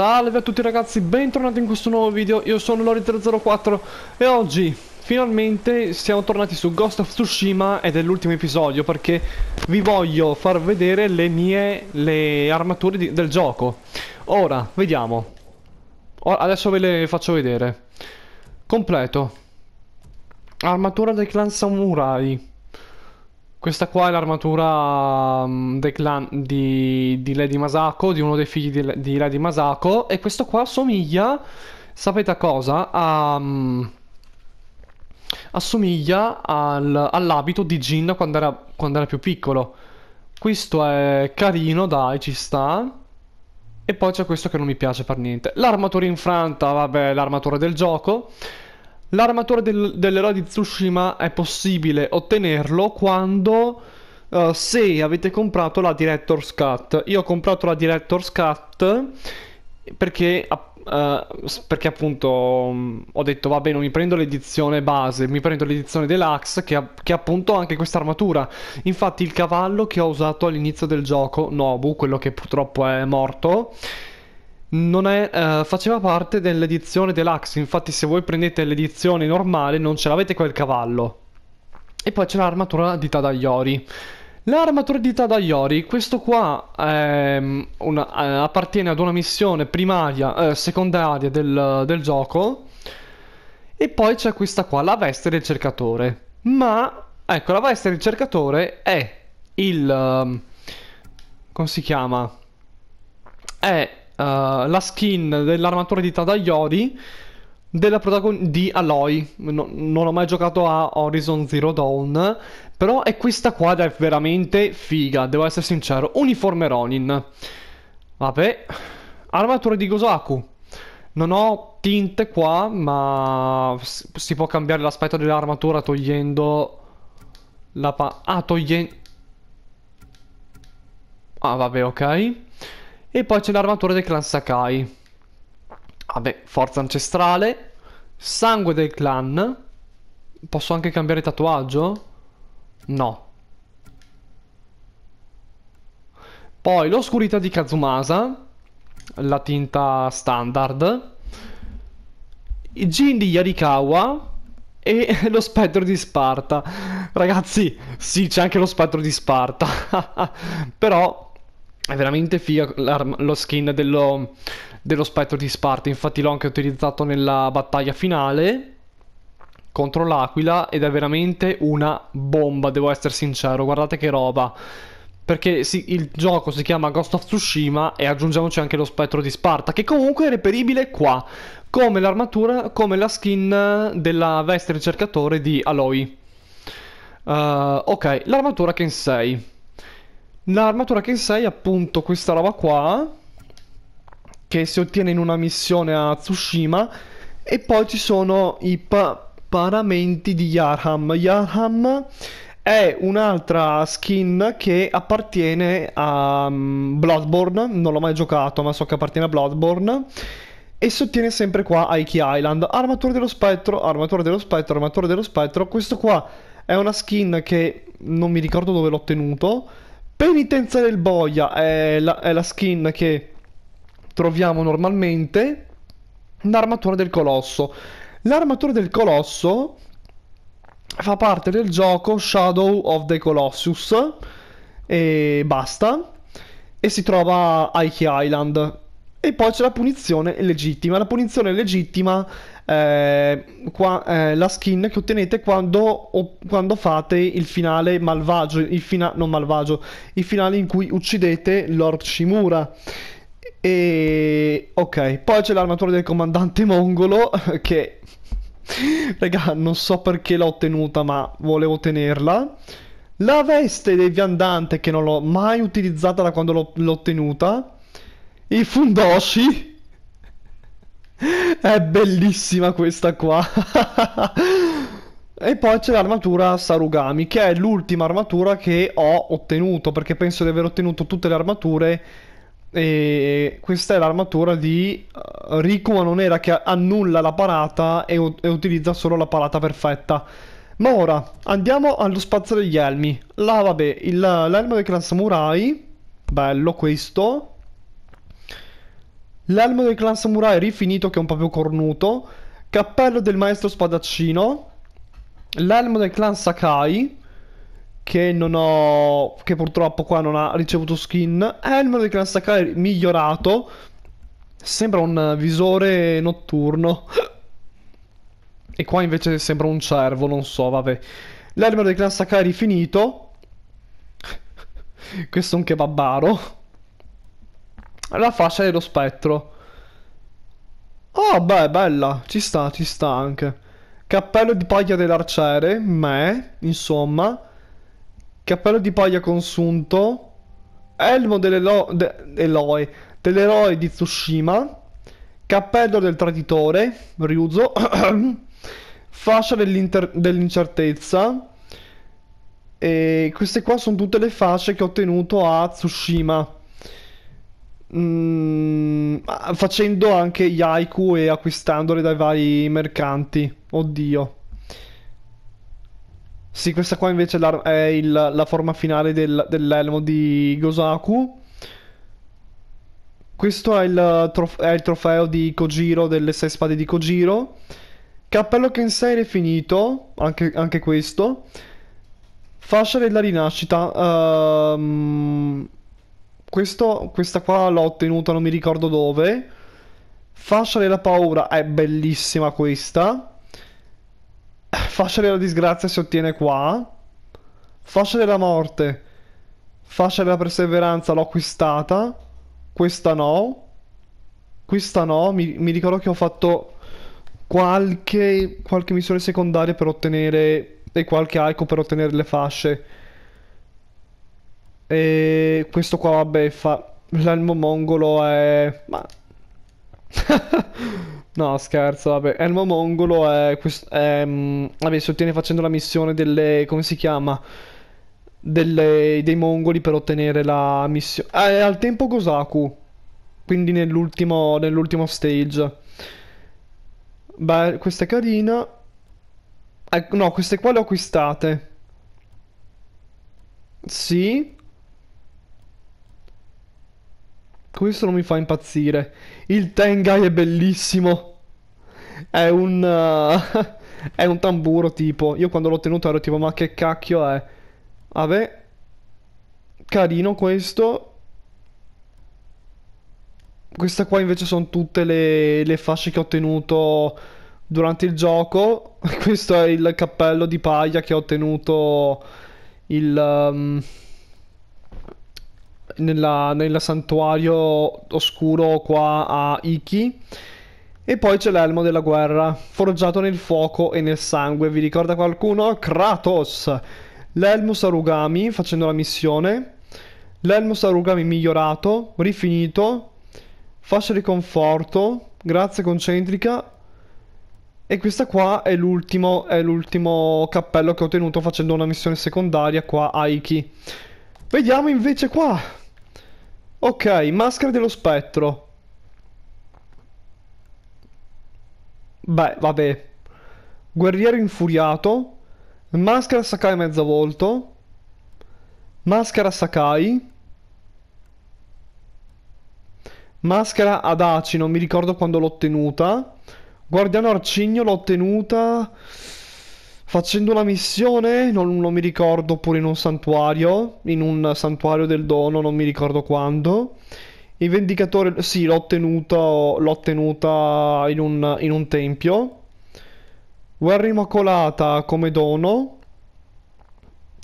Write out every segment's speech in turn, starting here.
Salve a tutti ragazzi, bentornati in questo nuovo video, io sono Lori304 e oggi finalmente siamo tornati su Ghost of Tsushima ed è l'ultimo episodio perché vi voglio far vedere le mie le armature di, del gioco. Ora, vediamo. Ora, adesso ve le faccio vedere. Completo. Armatura del clan Samurai. Questa qua è l'armatura um, mm, del clan di, di, Lady Masako, di uno dei figli di, di, Lady Masako. E questo qua somiglia, sapete a cosa? A, um, assomiglia al, all'abito di Jin quando era, quando era più piccolo. Questo è carino, dai, ci sta. E poi c'è questo che non mi piace per niente. L'armatura infranta, vabbè, l'armatura del gioco. L'armatura del, dell'eroe di Tsushima è possibile ottenerlo quando uh, se avete comprato la Director's Cut. Io ho comprato la Director's Cut perché, uh, perché appunto mm, ho detto vabbè non mi prendo l'edizione base, mi prendo l'edizione deluxe che, che appunto ha anche questa armatura. Infatti il cavallo che ho usato all'inizio del gioco, Nobu, quello che purtroppo è morto, non è, eh, faceva parte dell'edizione deluxe. Infatti, se voi prendete l'edizione normale, non ce l'avete quel cavallo. E poi c'è l'armatura di Tadayori. L'armatura di Tadayori, questo qua eh, una, eh, appartiene ad una missione primaria, eh, secondaria del, del gioco. E poi c'è questa qua, la veste del cercatore. Ma, ecco, la veste del cercatore è il... Ehm, come si chiama? È eh, la skin dell'armatura di Tadayori della protagonista di Aloy. No, non ho mai giocato a Horizon Zero Dawn, però è questa qua ed è veramente figa, devo essere sincero. Uniforme Ronin. Vabbè, armatura di Gosaku. Non ho tinte qua, ma si può cambiare l'aspetto dell'armatura togliendo la pa... Ah, togliendo... Ah, vabbè, ok. E poi c'è l'armatura del clan Sakai. Vabbè, forza ancestrale. Sangue del clan. Posso anche cambiare tatuaggio? No. Poi l'oscurità di Kazumasa. La tinta standard. Jin di Yarikawa e lo spettro di Sparta. Ragazzi, sì, c'è anche lo spettro di Sparta. Però è veramente figa lo skin dello, dello spettro di Sparta. Infatti, l'ho anche utilizzato nella battaglia finale contro l'Aquila ed è veramente una bomba, devo essere sincero. Guardate che roba. Perché sì, il gioco si chiama Ghost of Tsushima e aggiungiamoci anche lo spettro di Sparta, che comunque è reperibile qua, come l'armatura, come la skin della veste ricercatore di Aloy. Uh, ok, l'armatura Ken 6. L'armatura che sei è appunto questa roba qua che si ottiene in una missione a Tsushima e poi ci sono i pa paramenti di Yarham. Yarham è un'altra skin che appartiene a mm, Bloodborne, non l'ho mai giocato ma so che appartiene a Bloodborne e si ottiene sempre qua a Iki Island. Armatura dello spettro, armatura dello spettro, armatura dello spettro. Questo qua è una skin che non mi ricordo dove l'ho ottenuto Penitenza del boia è la, è la skin che troviamo normalmente. L'armatura del colosso. L'armatura del colosso fa parte del gioco Shadow of the Colossus e basta. E si trova a Ike Island. E poi c'è la punizione legittima. La punizione legittima eh, qua, eh, la skin che ottenete quando, o, quando fate il finale malvagio, il fina- non malvagio, il finale in cui uccidete Lord Shimura. E ok, poi c'è l'armatura del comandante mongolo che Raga, non so perché l'ho ottenuta, ma volevo tenerla. La veste del viandante che non l'ho mai utilizzata da quando l'ho, l'ho ottenuta. Il fundoshi è bellissima questa qua. E poi c'è l'armatura Sarugami, che è l'ultima armatura che ho ottenuto, perché penso di aver ottenuto tutte le armature. E questa è l'armatura di eh, Riku, ma non era che annulla la parata e, e, utilizza solo la parata perfetta. Ma ora andiamo allo spazio degli elmi. Là vabbè, l'elmo del clan samurai, bello questo. L'elmo del clan samurai rifinito che è un proprio cornuto. Cappello del maestro spadaccino. L'elmo del clan Sakai. Che non ho. Che purtroppo qua non ha ricevuto skin. Elmo del clan Sakai migliorato. Sembra un visore notturno. e qua invece sembra un cervo, non so, vabbè. L'elmo del clan Sakai rifinito. Questo è un kebabaro la fascia dello spettro. Oh, beh, bella, ci sta, ci sta anche. Cappello di paglia dell'arciere, me, insomma. Cappello di paglia consunto. Elmo dell'eroe de dell'eroe di Tsushima. Cappello del traditore, Ryuzo. fascia dell'incertezza. Dell e queste qua sono tutte le fasce che ho ottenuto a Tsushima. Mm, facendo anche gli haiku e acquistandole dai vari mercanti. Oddio. Sì, questa qua invece è il, la forma finale del, dell'elmo di Gosaku. Questo è il, è il, trofeo di Kojiro, delle sei spade di Kojiro. Cappello Kensei rifinito, anche, anche questo. Fascia della rinascita. Um, questo, questa qua l'ho ottenuta, non mi ricordo dove. Fascia della paura è bellissima questa. Fascia della disgrazia si ottiene qua. Fascia della morte. Fascia della perseveranza l'ho acquistata. Questa no. Questa no. Mi, mi ricordo che ho fatto qualche, qualche missione secondaria per ottenere... E qualche arco per ottenere le fasce. E questo qua, vabbè, fa... L'elmo mongolo è... Ma... no, scherzo, vabbè. Elmo mongolo è... Quest... è... Mm, vabbè, si ottiene facendo la missione delle... Come si chiama? Delle... Dei mongoli per ottenere la missione... Eh, è al tempo Gosaku. Quindi nell'ultimo... Nell'ultimo stage. Beh, questa è carina. Eh, no, queste qua le ho acquistate. Sì. Questo non mi fa impazzire. Il Tengai è bellissimo. È un... Uh, è un tamburo tipo. Io quando l'ho tenuto ero tipo ma che cacchio è. Vabbè. Carino questo. Questa qua invece sono tutte le, le fasce che ho ottenuto durante il gioco. Questo è il cappello di paglia che ho ottenuto il... Um, nella, nel santuario oscuro qua a Iki. E poi c'è l'elmo della guerra, forgiato nel fuoco e nel sangue. Vi ricorda qualcuno? Kratos! L'elmo Sarugami, facendo la missione. L'elmo Sarugami migliorato, rifinito. Fascia di conforto, grazia concentrica. E questa qua è l'ultimo, è l'ultimo cappello che ho ottenuto facendo una missione secondaria qua a Iki. Vediamo invece qua Ok, maschera dello spettro. Beh, vabbè. Guerriero infuriato. Maschera Sakai mezzo volto. Maschera Sakai. Maschera Adaci, non mi ricordo quando l'ho ottenuta. Guardiano Arcigno l'ho ottenuta facendo una missione, non, non mi ricordo, oppure in un santuario, in un santuario del dono, non mi ricordo quando. Il vendicatore, sì, l'ho ottenuta, l'ho ottenuta in, un, in un tempio. Guerra Immacolata come dono.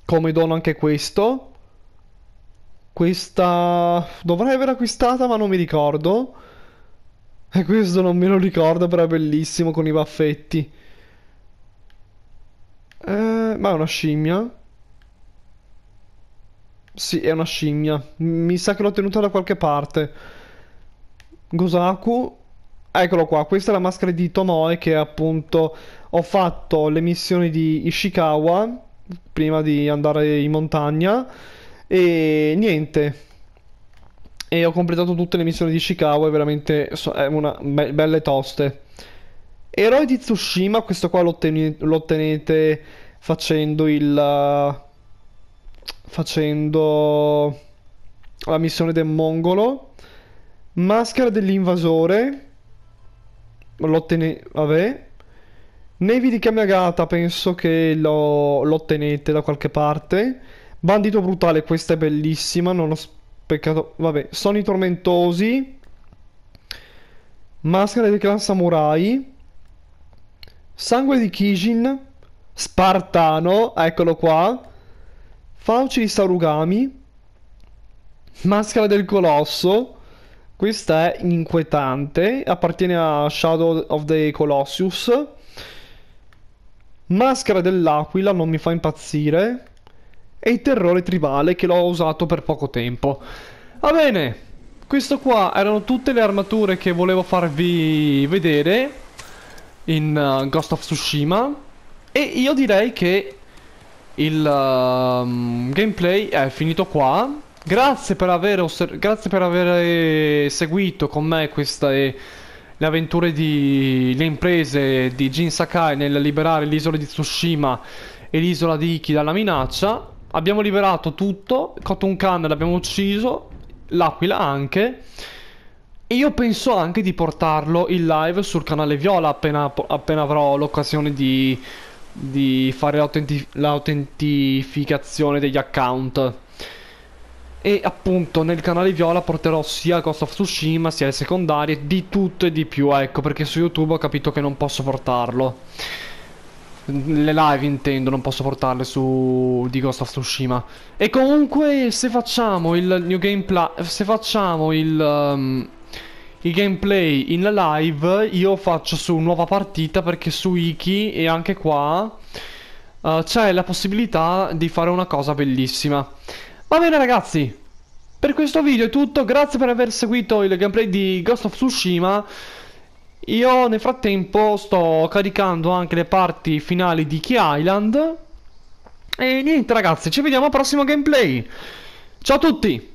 Come dono anche questo. Questa dovrei aver acquistata, ma non mi ricordo. E questo non me lo ricordo, però è bellissimo con i baffetti. Eh, ma è una scimmia? Sì, è una scimmia. Mi sa che l'ho tenuta da qualche parte. Gosaku. Eccolo qua, questa è la maschera di Tomoe che appunto ho fatto le missioni di Ishikawa prima di andare in montagna e niente. E ho completato tutte le missioni di Ishikawa, è veramente è una be belle toste. Eroi di Tsushima, questo qua lo, lo ottenete facendo il... facendo la missione del mongolo. Maschera dell'invasore, lo vabbè. Nevi di Kamiagata penso che lo, lo ottenete da qualche parte. Bandito brutale, questa è bellissima, non ho speccato... Vabbè, Sonni tormentosi. Maschera del clan samurai. Sangue di Kijin, Spartano, eccolo qua, Fauci di Sarugami, Maschera del Colosso, questa è inquietante, appartiene a Shadow of the Colossus, Maschera dell'Aquila non mi fa impazzire, e il Terrore Tribale che l'ho usato per poco tempo. Va bene, questo qua erano tutte le armature che volevo farvi vedere in uh, Ghost of Tsushima e io direi che il uh, gameplay è finito qua. Grazie per aver, grazie per aver seguito con me queste le avventure di le imprese di Jin Sakai nel liberare l'isola di Tsushima e l'isola di Iki dalla minaccia. Abbiamo liberato tutto, Cotton Khan l'abbiamo ucciso, l'Aquila anche. E io penso anche di portarlo in live sul canale Viola appena, appena avrò l'occasione di, di fare l'autentificazione degli account. E appunto nel canale Viola porterò sia Ghost of Tsushima sia le secondarie, di tutto e di più, ecco, perché su YouTube ho capito che non posso portarlo. Le live intendo, non posso portarle su di Ghost of Tsushima. E comunque se facciamo il New Game Plus, se facciamo il... Um i gameplay in live io faccio su nuova partita perché su Iki e anche qua uh, c'è la possibilità di fare una cosa bellissima. Va bene ragazzi, per questo video è tutto, grazie per aver seguito il gameplay di Ghost of Tsushima. Io nel frattempo sto caricando anche le parti finali di Key Island. E niente ragazzi, ci vediamo al prossimo gameplay. Ciao a tutti!